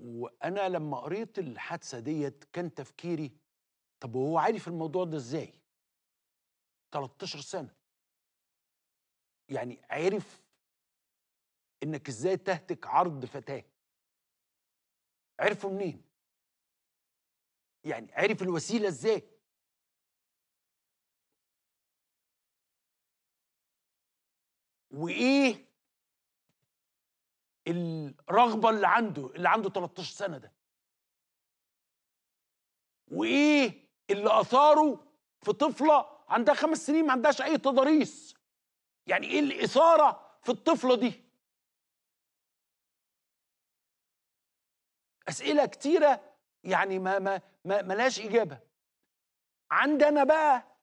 وانا لما قريت الحادثه ديت كان تفكيري طب وهو عارف الموضوع ده ازاي 13 سنه يعني عرف انك ازاي تهتك عرض فتاه عرفه منين يعني عرف الوسيله ازاي وايه الرغبه اللي عنده اللي عنده 13 سنه ده وايه اللي اثاره في طفله عندها خمس سنين ما عندهاش اي تضاريس يعني ايه الاثاره في الطفله دي اسئله كتيره يعني ما ما ما ملاش اجابه عندي انا بقى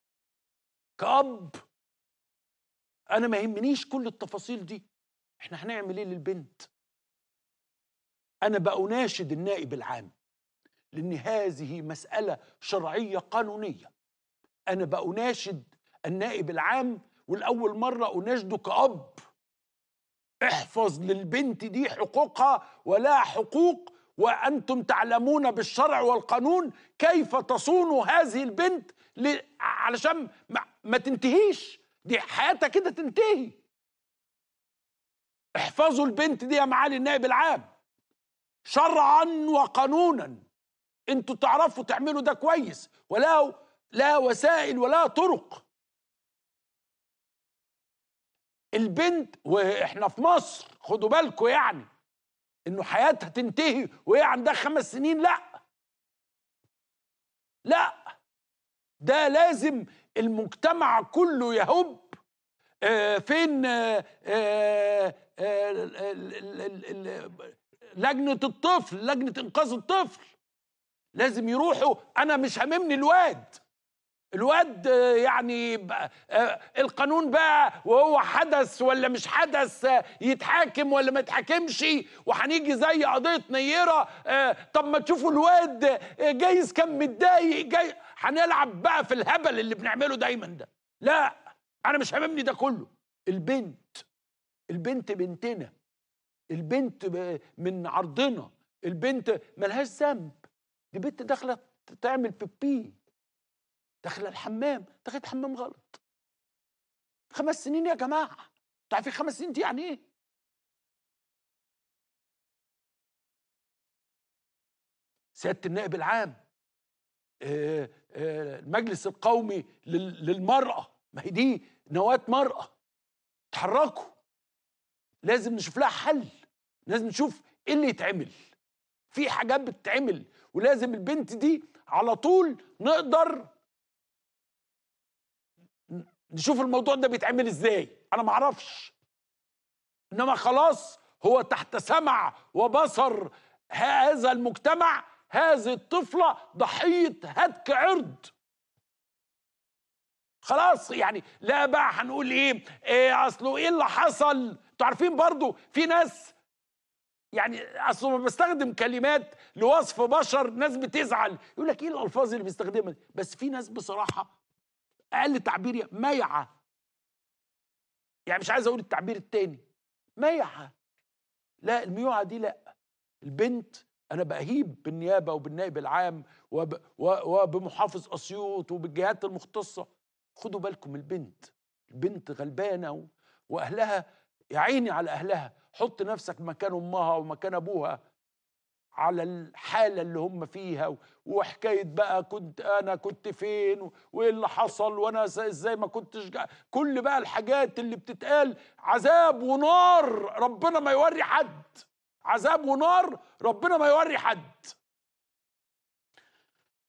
كاب انا ما يهمنيش كل التفاصيل دي احنا هنعمل ايه للبنت أنا بأناشد النائب العام لأن هذه مسألة شرعية قانونية أنا بأناشد النائب العام والأول مرة أناشده كأب احفظ للبنت دي حقوقها ولا حقوق وأنتم تعلمون بالشرع والقانون كيف تصون هذه البنت ل... علشان ما, ما تنتهيش دي حياتها كده تنتهي احفظوا البنت دي يا معالي النائب العام شرعا وقانونا انتوا تعرفوا تعملوا ده كويس ولا لا وسائل ولا طرق البنت واحنا في مصر خدوا بالكم يعني انه حياتها تنتهي وهي عندها خمس سنين لا لا ده لازم المجتمع كله يهب آه فين آه آه, آه، لجنه الطفل لجنه انقاذ الطفل لازم يروحوا انا مش هاممني الواد الواد يعني آه، القانون بقى وهو حدث ولا مش حدث يتحاكم ولا ما يتحاكمش وهنيجي زي قضيه نيره آه، طب ما تشوفوا الواد آه، جايز كان متضايق جاي هنلعب بقى في الهبل اللي بنعمله دايما ده لا انا مش هاممني ده كله البنت البنت بنتنا البنت من عرضنا البنت ملهاش ذنب دي بنت داخله تعمل بيبي داخله الحمام دخلت حمام غلط خمس سنين يا جماعه تعرفين خمس سنين دي يعني ايه سياده النائب العام آه، آه، المجلس القومي للمرأة ما هي دي نواة مرأة تحركوا لازم نشوف لها حل لازم نشوف ايه اللي يتعمل في حاجات بتتعمل ولازم البنت دي على طول نقدر نشوف الموضوع ده بيتعمل ازاي انا معرفش انما خلاص هو تحت سمع وبصر هذا المجتمع هذه الطفلة ضحية هتك عرض خلاص يعني لا بقى هنقول ايه, ايه اصله ايه اللي حصل انتوا عارفين برضو في ناس يعني اصل بستخدم كلمات لوصف بشر ناس بتزعل يقول لك ايه الالفاظ اللي بيستخدمها بس في ناس بصراحه اقل تعبير ميعه يعني مش عايز اقول التعبير التاني ميعه لا الميوعه دي لا البنت انا بهيب بالنيابه وبالنائب العام وب وبمحافظ اسيوط وبالجهات المختصه خدوا بالكم البنت البنت غلبانه واهلها يا عيني على أهلها حط نفسك مكان أمها ومكان أبوها على الحالة اللي هم فيها وحكاية بقى كنت أنا كنت فين وإيه اللي حصل وأنا إزاي ما كنتش كل بقى الحاجات اللي بتتقال عذاب ونار ربنا ما يوري حد عذاب ونار ربنا ما يوري حد